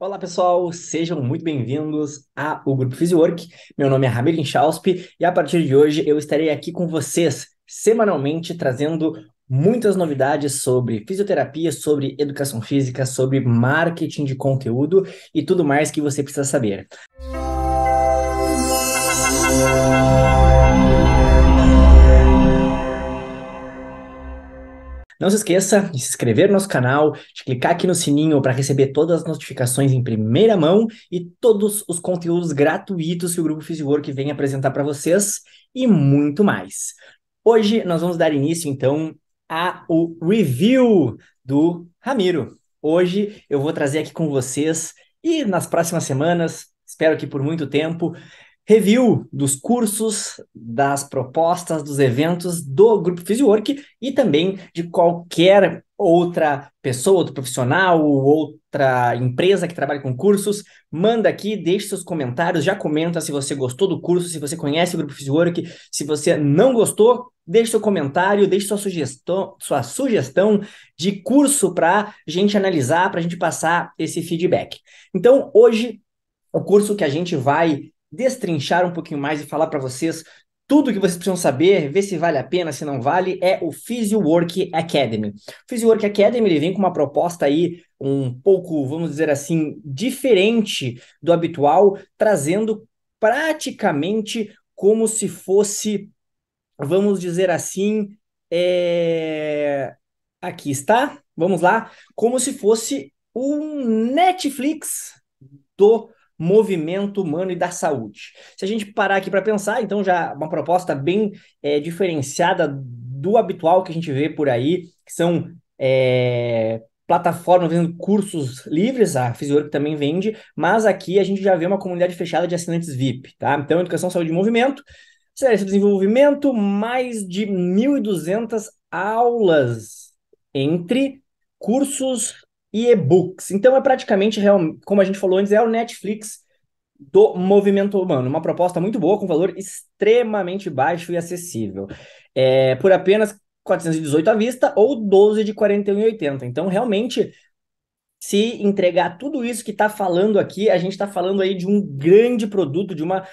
Olá, pessoal, sejam muito bem-vindos ao Grupo Physiwork. Meu nome é Ramiro Inchausp e a partir de hoje eu estarei aqui com vocês semanalmente trazendo muitas novidades sobre fisioterapia, sobre educação física, sobre marketing de conteúdo e tudo mais que você precisa saber. Música Não se esqueça de se inscrever no nosso canal, de clicar aqui no sininho para receber todas as notificações em primeira mão e todos os conteúdos gratuitos que o Grupo Fisiwork vem apresentar para vocês e muito mais. Hoje nós vamos dar início então ao review do Ramiro. Hoje eu vou trazer aqui com vocês e nas próximas semanas, espero que por muito tempo, review dos cursos, das propostas, dos eventos do Grupo Fisiowork e também de qualquer outra pessoa, outro profissional, outra empresa que trabalha com cursos. Manda aqui, deixe seus comentários, já comenta se você gostou do curso, se você conhece o Grupo Fisiowork, se você não gostou, deixe seu comentário, deixe sua sugestão, sua sugestão de curso para gente analisar, para a gente passar esse feedback. Então, hoje, o curso que a gente vai destrinchar um pouquinho mais e falar para vocês tudo o que vocês precisam saber, ver se vale a pena, se não vale, é o Physiowork Academy. O Physiowork Academy ele vem com uma proposta aí um pouco, vamos dizer assim, diferente do habitual, trazendo praticamente como se fosse, vamos dizer assim, é... aqui está, vamos lá, como se fosse um Netflix do movimento humano e da saúde. Se a gente parar aqui para pensar, então já uma proposta bem é, diferenciada do habitual que a gente vê por aí, que são é, plataformas vendendo cursos livres, a Fisiorg também vende, mas aqui a gente já vê uma comunidade fechada de assinantes VIP, tá? Então, educação, saúde e movimento, esse desenvolvimento, mais de 1.200 aulas entre cursos e e-books. Então é praticamente, como a gente falou antes, é o Netflix do movimento humano. Uma proposta muito boa, com valor extremamente baixo e acessível. É, por apenas 418 à vista ou 12 de 41,80. Então, realmente, se entregar tudo isso que está falando aqui, a gente está falando aí de um grande produto, de uma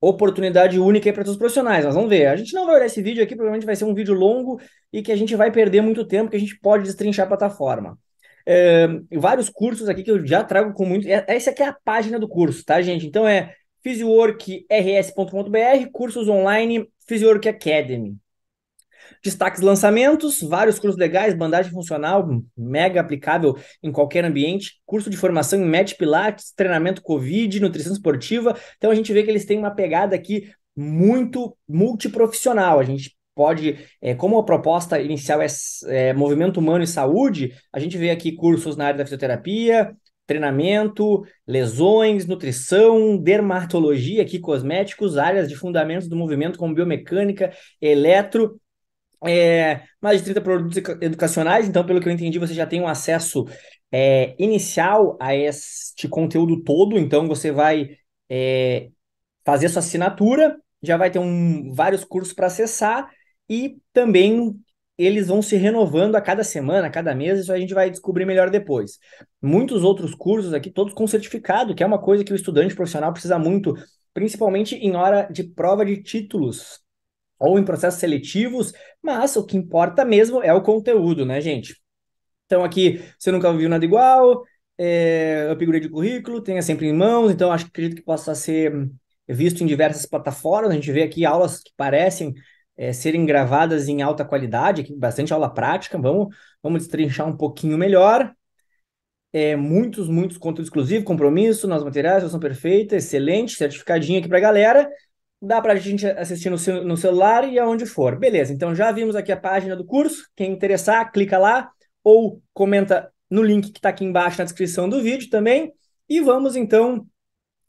oportunidade única para todos os profissionais. Nós vamos ver. A gente não vai olhar esse vídeo aqui, provavelmente vai ser um vídeo longo e que a gente vai perder muito tempo, que a gente pode destrinchar a plataforma é, vários cursos aqui que eu já trago com muito. É, essa aqui é a página do curso, tá, gente? Então é physiworkrs.com.br, cursos online, physiwork Academy. Destaques lançamentos, vários cursos legais, bandagem funcional, mega aplicável em qualquer ambiente, curso de formação em match pilates, treinamento covid, nutrição esportiva. Então a gente vê que eles têm uma pegada aqui muito multiprofissional. A gente pode, é, como a proposta inicial é, é movimento humano e saúde, a gente vê aqui cursos na área da fisioterapia, treinamento, lesões, nutrição, dermatologia, aqui cosméticos, áreas de fundamentos do movimento como biomecânica, eletro, é, mais de 30 produtos educacionais, então, pelo que eu entendi, você já tem um acesso é, inicial a este conteúdo todo, então você vai é, fazer sua assinatura, já vai ter um, vários cursos para acessar, e também eles vão se renovando a cada semana, a cada mês, isso a gente vai descobrir melhor depois. Muitos outros cursos aqui, todos com certificado, que é uma coisa que o estudante profissional precisa muito, principalmente em hora de prova de títulos ou em processos seletivos, mas o que importa mesmo é o conteúdo, né, gente? Então aqui, você nunca viu nada igual, é, upgrade de currículo, tenha sempre em mãos, então acho que acredito que possa ser visto em diversas plataformas, a gente vê aqui aulas que parecem é, serem gravadas em alta qualidade, aqui, bastante aula prática, vamos, vamos destrinchar um pouquinho melhor. É, muitos, muitos conteúdo exclusivo, compromisso, nossos materiais, são perfeita, excelente, certificadinho aqui para a galera. Dá para a gente assistir no, no celular e aonde for. Beleza, então já vimos aqui a página do curso. Quem interessar, clica lá ou comenta no link que está aqui embaixo na descrição do vídeo também. E vamos então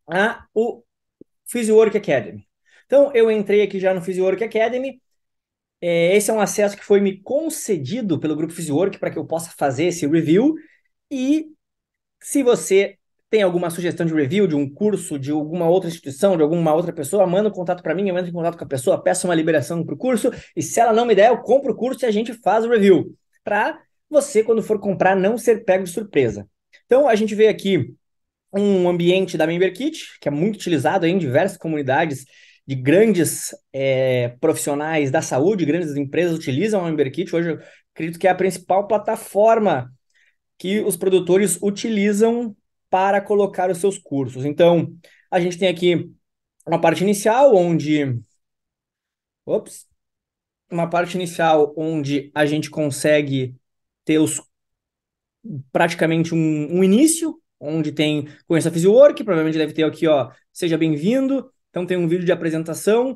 a o Fisiowork Academy. Então, eu entrei aqui já no Fisiowork Academy. É, esse é um acesso que foi me concedido pelo Grupo Fisiowork para que eu possa fazer esse review. E se você tem alguma sugestão de review, de um curso, de alguma outra instituição, de alguma outra pessoa, manda um contato para mim, eu entro em contato com a pessoa, peço uma liberação para o curso, e se ela não me der, eu compro o curso e a gente faz o review. Para você, quando for comprar, não ser pego de surpresa. Então, a gente vê aqui um ambiente da Member Kit que é muito utilizado em diversas comunidades de grandes é, profissionais da saúde, grandes empresas utilizam o MemberKit. Hoje, eu acredito que é a principal plataforma que os produtores utilizam para colocar os seus cursos. Então, a gente tem aqui uma parte inicial onde. Ops! Uma parte inicial onde a gente consegue ter os, praticamente um, um início, onde tem conheça a Fisiwork, provavelmente deve ter aqui, ó, seja bem-vindo, então tem um vídeo de apresentação,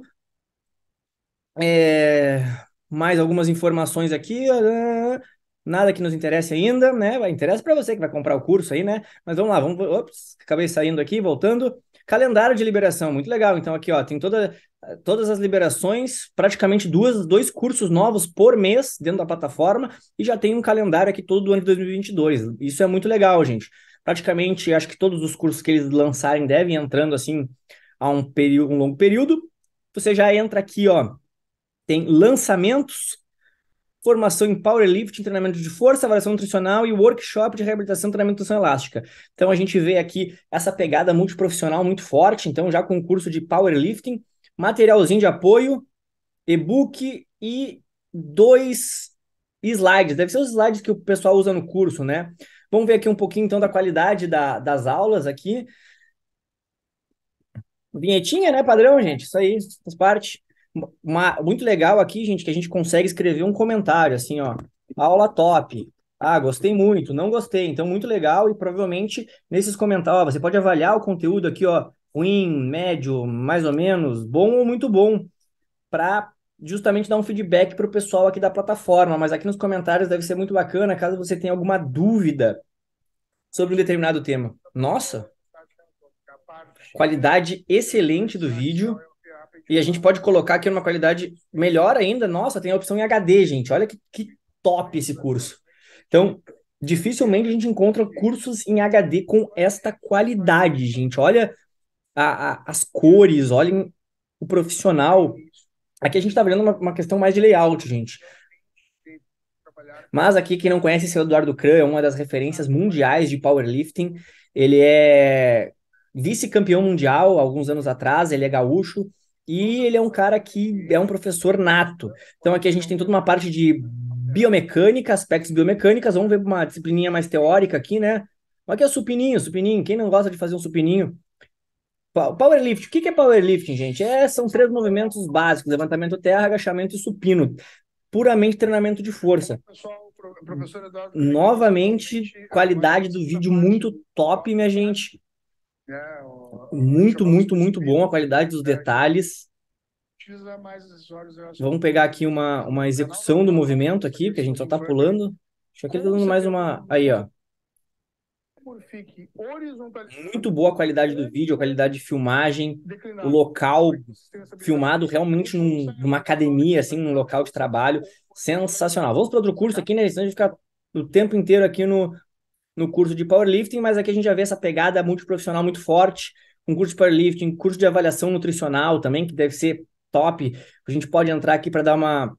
é, mais algumas informações aqui, ah, nada que nos interesse ainda, né? Interessa para você que vai comprar o curso aí, né? Mas vamos lá, vamos. Ops, acabei saindo aqui, voltando. Calendário de liberação, muito legal. Então aqui, ó, tem toda, todas as liberações, praticamente duas, dois cursos novos por mês dentro da plataforma e já tem um calendário aqui todo do ano de 2022. Isso é muito legal, gente. Praticamente, acho que todos os cursos que eles lançarem devem entrando assim a um, período, um longo período. Você já entra aqui, ó, tem lançamentos, formação em powerlifting, treinamento de força, avaliação nutricional e workshop de reabilitação, treinamento de nutrição elástica. Então a gente vê aqui essa pegada multiprofissional muito forte, então já com curso de powerlifting, materialzinho de apoio, e-book e dois slides, deve ser os slides que o pessoal usa no curso, né? Vamos ver aqui um pouquinho então da qualidade da, das aulas aqui. Vinhetinha, né? Padrão, gente. Isso aí faz parte. Uma, muito legal aqui, gente, que a gente consegue escrever um comentário, assim, ó. Aula top. Ah, gostei muito, não gostei. Então, muito legal. E provavelmente nesses comentários, ó, você pode avaliar o conteúdo aqui, ó. Ruim, médio, mais ou menos, bom ou muito bom. Para justamente dar um feedback para o pessoal aqui da plataforma. Mas aqui nos comentários deve ser muito bacana, caso você tenha alguma dúvida sobre um determinado tema. Nossa, qualidade excelente do vídeo. E a gente pode colocar aqui uma qualidade melhor ainda. Nossa, tem a opção em HD, gente. Olha que, que top esse curso. Então, dificilmente a gente encontra cursos em HD com esta qualidade, gente. Olha a, a, as cores, olhem o profissional. Aqui a gente está vendo uma, uma, questão mais de layout, gente. Mas aqui, quem não conhece, esse é o Eduardo Kran, é uma das referências mundiais de powerlifting. Ele é vice-campeão mundial alguns anos atrás, ele é gaúcho e ele é um cara que é um professor nato. Então aqui a gente tem toda uma parte de biomecânica, aspectos biomecânicas, vamos ver uma disciplininha mais teórica aqui, né? Aqui é o supininho, supininho, quem não gosta de fazer um supininho? Powerlift. o que é powerlifting, gente? É, são três movimentos básicos, levantamento terra, agachamento e supino. Puramente treinamento de força. Pessoal, Eduardo, Novamente, qualidade do vídeo muito top, minha gente. É, muito, muito, muito bom a qualidade dos é, detalhes. Vamos pegar aqui uma, uma execução do movimento aqui, porque a gente só está pulando. Deixa eu aqui dando mais uma. Aí, ó. Muito boa a qualidade do vídeo, a qualidade de filmagem, o local filmado realmente num, numa academia, assim, num local de trabalho. Sensacional. Vamos para outro curso aqui, né? a gente fica o tempo inteiro aqui no, no curso de powerlifting, mas aqui a gente já vê essa pegada multiprofissional muito forte, um curso de powerlifting, curso de avaliação nutricional também, que deve ser top. A gente pode entrar aqui para dar uma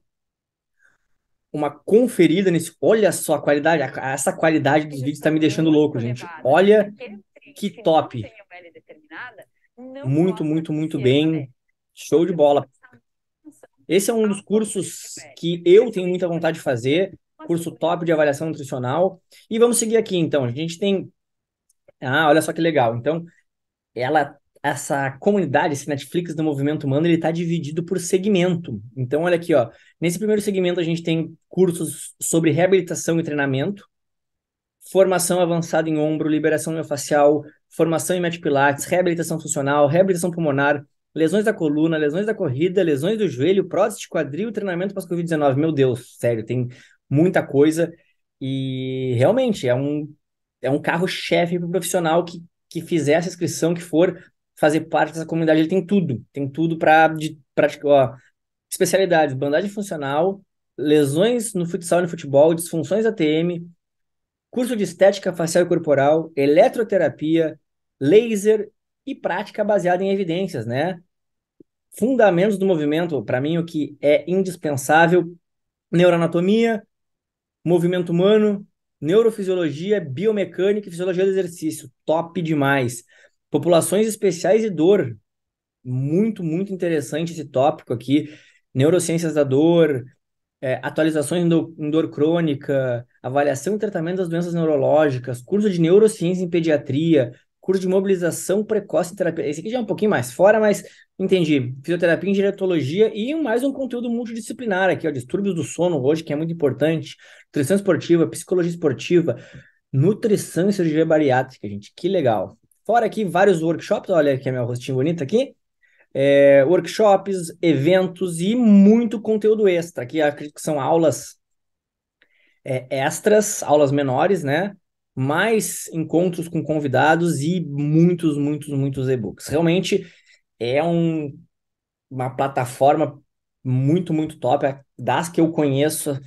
uma conferida nesse. Olha só a qualidade, essa qualidade dos vídeos está me deixando louco, gente. Olha que é né? top. Muito, muito, muito bem. Show de bola. Esse é um dos cursos que eu tenho é muita vontade de fazer curso top de avaliação nutricional. E vamos seguir aqui, então. A gente tem. Ah, olha só que legal. Então, ela essa comunidade, esse Netflix do movimento humano, ele está dividido por segmento. Então, olha aqui, ó. Nesse primeiro segmento, a gente tem cursos sobre reabilitação e treinamento, formação avançada em ombro, liberação miofascial, formação em match pilates, reabilitação funcional, reabilitação pulmonar, lesões da coluna, lesões da corrida, lesões do joelho, prótese de quadril, treinamento para Covid-19. Meu Deus, sério, tem muita coisa. E realmente é um, é um carro-chefe para o profissional que, que fizer essa inscrição, que for fazer parte dessa comunidade. Ele tem tudo, tem tudo para praticar especialidades: bandagem funcional, lesões no futsal e no futebol, disfunções ATM, curso de estética facial e corporal, eletroterapia, laser e prática baseada em evidências, né? Fundamentos do movimento, para mim, o que é indispensável: neuroanatomia, movimento humano, neurofisiologia, biomecânica e fisiologia do exercício. Top demais. Populações especiais e dor. Muito, muito interessante esse tópico aqui. Neurociências da dor, é, atualizações em em dor crônica, avaliação e tratamento das doenças neurológicas, curso de neurociência em pediatria, curso de mobilização precoce e terapia. Esse aqui já é um pouquinho mais fora, mas entendi. Fisioterapia, gerontologia e mais um conteúdo multidisciplinar aqui, ó, distúrbios do sono hoje, que é muito importante, nutrição esportiva, psicologia esportiva, nutrição e cirurgia bariátrica, gente, que legal. Fora aqui vários workshops, olha aqui a meu rostinho bonito aqui. É, workshops, eventos e muito conteúdo extra. Aqui acredito que são aulas é, extras, aulas menores, né? mais encontros com convidados e muitos, muitos, muitos e-books. Realmente é um, uma plataforma muito, muito top, das que eu conheço,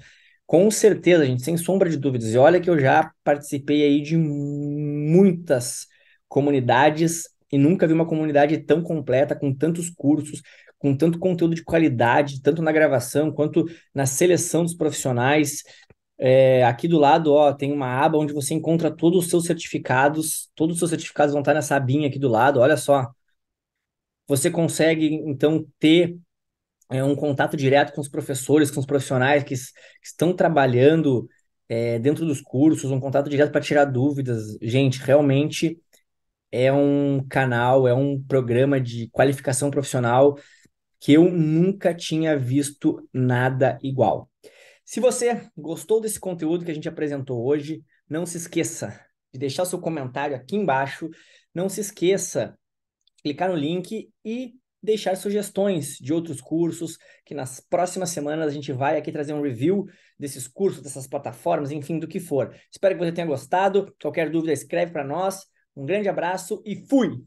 com certeza, gente, sem sombra de dúvidas. E olha que eu já participei aí de muitas comunidades e nunca vi uma comunidade tão completa, com tantos cursos, com tanto conteúdo de qualidade, tanto na gravação quanto na seleção dos profissionais, é, aqui do lado, ó, tem uma aba onde você encontra todos os seus certificados. Todos os seus certificados vão estar nessa abinha aqui do lado. Olha só. Você consegue, então, ter é, um contato direto com os professores, com os profissionais que, que estão trabalhando é, dentro dos cursos, um contato direto para tirar dúvidas. Gente, realmente é um canal, é um programa de qualificação profissional que eu nunca tinha visto nada igual. Se você gostou desse conteúdo que a gente apresentou hoje, não se esqueça de deixar seu comentário aqui embaixo. Não se esqueça de clicar no link e deixar sugestões de outros cursos, que nas próximas semanas a gente vai aqui trazer um review desses cursos, dessas plataformas, enfim, do que for. Espero que você tenha gostado. Qualquer dúvida, escreve para nós. Um grande abraço e fui!